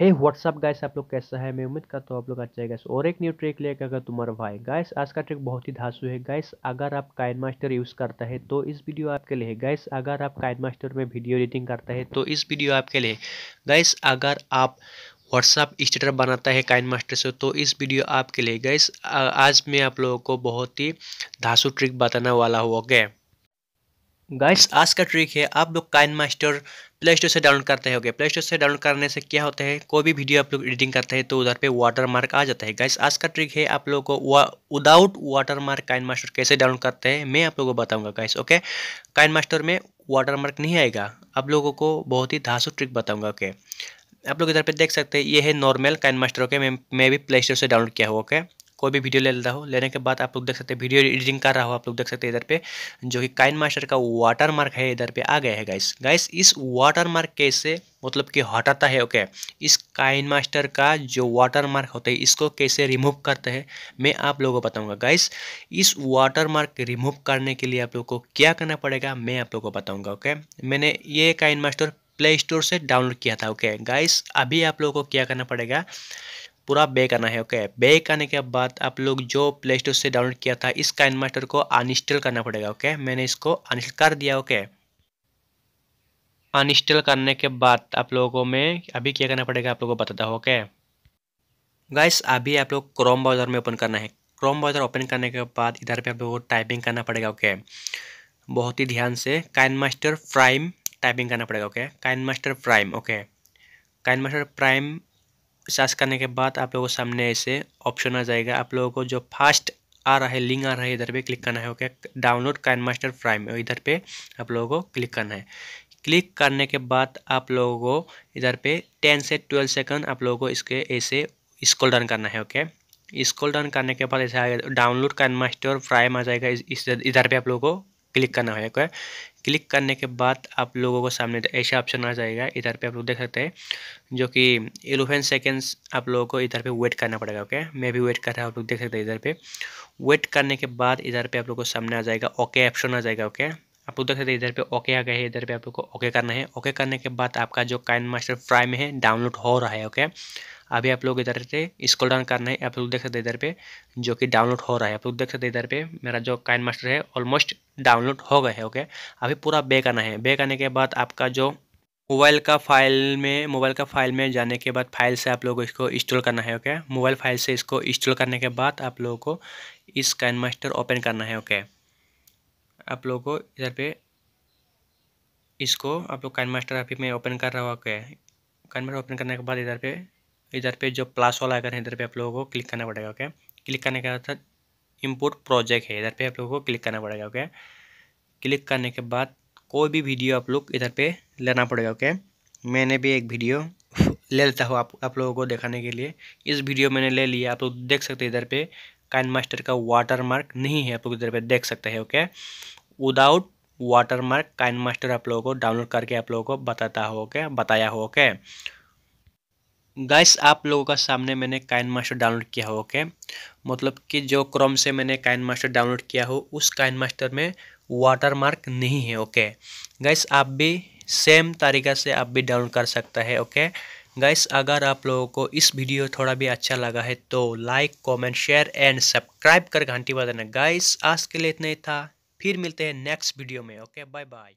हे WhatsApp guys आप लोग कैसा है मैं उम्मीद करता हूँ आप लोग अच्छा है गैस और एक न्यू ट्रिक लेकर अगर तुम्हारा भाई गाइस आज का ट्रिक बहुत ही धासु है गाइस अगर आप काइन मास्टर यूज़ करता है तो इस वीडियो आपके लिए गाइस अगर आप काइन मास्टर में वीडियो एडिटिंग करता है तो इस वीडियो आपके लिए गाइस अगर आप व्हाट्सअप स्टेटर बनाता है काइन मास्टर से तो इस वीडियो आपके लिए गाइस आज मैं आप लोगों को बहुत ही धासु ट्रिक बताने वाला हुआ गया गाइस आज का ट्रिक है आप लोग काइन मास्टर प्ले स्टोर से डाउनलोड करते ओके प्ले स्टोर से डाउनलोड करने से क्या होता है कोई भी वीडियो आप लोग एडिटिंग करते हैं तो उधर पे वाटर मार्क आ जाता है गाइस आज का ट्रिक है आप लोगों को without watermark KineMaster कैसे डाउनलोड करते हैं मैं आप लोगों को बताऊंगा गाइस ओके काइन मास्टर में वाटर मार्क नहीं आएगा आप लोगों को बहुत ही धासु ट्रिक बताऊँगा ओके आप लोग इधर पर देख सकते हैं ये है नॉर्मल काइन मास्टर ओके मैं मैं भी प्ले स्टोर से डाउनलोड किया हुआ ओके कोई भी वीडियो ले लेता हो लेने के बाद आप लोग देख सकते हैं वीडियो एडिटिंग कर रहा हो आप लोग देख सकते हैं इधर पे जो कि काइन मास्टर का वाटर मार्क है इधर पे आ गया है गाइस गाइस इस वाटर मार्क कैसे मतलब कि हटाता है ओके इस काइन मास्टर का जो वाटर मार्क होता है इसको कैसे रिमूव करते हैं मैं आप लोगों को बताऊंगा गाइस इस वाटर मार्क रिमूव करने के लिए आप लोग को क्या करना पड़ेगा मैं आप लोग को बताऊँगा ओके मैंने ये काइन मास्टर प्ले स्टोर से डाउनलोड किया था ओके गाइस अभी आप लोगों को क्या करना पड़ेगा पूरा बैक आना है ओके बैक आने के बाद आप लोग जो प्ले स्टोर से डाउनलोड किया था इस काइन मास्टर को अनइंस्टॉल करना पड़ेगा ओके मैंने इसको अनइंस्टॉल कर दिया ओके अनइंस्टॉल करने के बाद आप लोगों में अभी क्या करना पड़ेगा आप लोगों को बताता हूँ ओके गाइस अभी आप लोग क्रोम ब्राउज़र में ओपन करना है क्रोम ब्राउज़र ओपन करने के बाद इधर पे आप लोगों को टाइपिंग करना पड़ेगा ओके बहुत ही ध्यान से काइन मास्टर प्राइम टाइपिंग करना पड़ेगा okay KineMaster prime okay KineMaster prime search करने के बाद आप लोगों को सामने ऐसे ऑप्शन आ जाएगा आप लोगों को जो फास्ट आ रहा है लिंक आ रहा है इधर पे क्लिक करना है okay download KineMaster prime इधर पे आप लोगों को क्लिक करना है क्लिक करने के बाद आप लोगों को इधर पे टेन से ट्वेल्व सेकंड आप लोगों को इसके ऐसे स्कॉल डन करना है ओके स्कॉल डन करने के बाद ऐसे आएगा डाउनलोड काइन मास्टर प्राइम आ जाएगा इस इधर पे आप लोगों को क्लिक करना है ओके क्लिक करने के बाद आप लोगों को सामने ऐसा ऑप्शन आ जाएगा इधर पे आप लोग देख सकते हैं जो कि एलेवन सेकेंड्स आप लोगों को इधर पे वेट करना पड़ेगा ओके मैं भी वेट कर रहा हूँ आप लोग देख सकते हैं इधर पे वेट करने के बाद इधर पे आप लोगों को सामने आ जाएगा ओके ऑप्शन आ जाएगा ओके आप उधर से तो इधर पे ओके आ गए इधर पे आप लोग को ओके करना है ओके करने के बाद आपका जो काइन मास्टर फ्राई में है डाउनलोड हो रहा है ओके अभी आप लोग इधर से स्क्रॉल डाउन करना है आप लोग देख सकते इधर पे जो कि डाउनलोड हो रहा है आप लोग देख सकते इधर पे मेरा जो काइन मास्टर है ऑलमोस्ट डाउनलोड हो गए है ओके अभी पूरा बैक आना है बैक आने के बाद आपका जो मोबाइल का फाइल में मोबाइल का फाइल में जाने के बाद फाइल से आप लोगों को इसको इंस्टॉल करना है ओके मोबाइल फाइल से इसको इंस्टॉल करने के बाद आप लोगों को इस काइन मास्टर ओपन करना है ओके आप लोगों को इधर पे इसको आप लोग काइन मास्टर अभी में ओपन कर रहा हूँ आपके काइन मास्टर ओपन करने के बाद इधर पे इधर पे जो प्लस वाला आइकन है इधर पे आप लोगों को क्लिक करना पड़ेगा ओके क्लिक करने के बाद इम्पोर्ट प्रोजेक्ट है इधर पे आप लोगों को क्लिक करना पड़ेगा ओके क्लिक करने के बाद कोई भी वीडियो आप लोग इधर पे लेना पड़ेगा ओके मैंने भी एक वीडियो ले लेता हूँ आप आप लोगों को दिखाने के लिए इस वीडियो मैंने ले लिया आप लोग देख सकते हैं इधर पे काइन मास्टर का वाटर मार्क नहीं है आप लोग इधर पे देख सकते हैं okay without watermark KineMaster आप लोगों को डाउनलोड करके आप लोगों को बताता हो के बताया हो के गाइस आप लोगों का सामने मैंने काइन मास्टर डाउनलोड किया हो के मतलब कि जो क्रोम से मैंने काइन मास्टर डाउनलोड किया हो उस काइन मास्टर में वाटर मार्क नहीं है ओके गाइस आप भी सेम तरीका से आप भी डाउनलोड कर सकता है ओके गाइस अगर आप लोगों को इस वीडियो थोड़ा भी अच्छा लगा है तो like comment share and subscribe कर घंटी बजाना गाइस आज के लिए इतना ही था फिर मिलते हैं नेक्स्ट वीडियो में ओके बाय बाय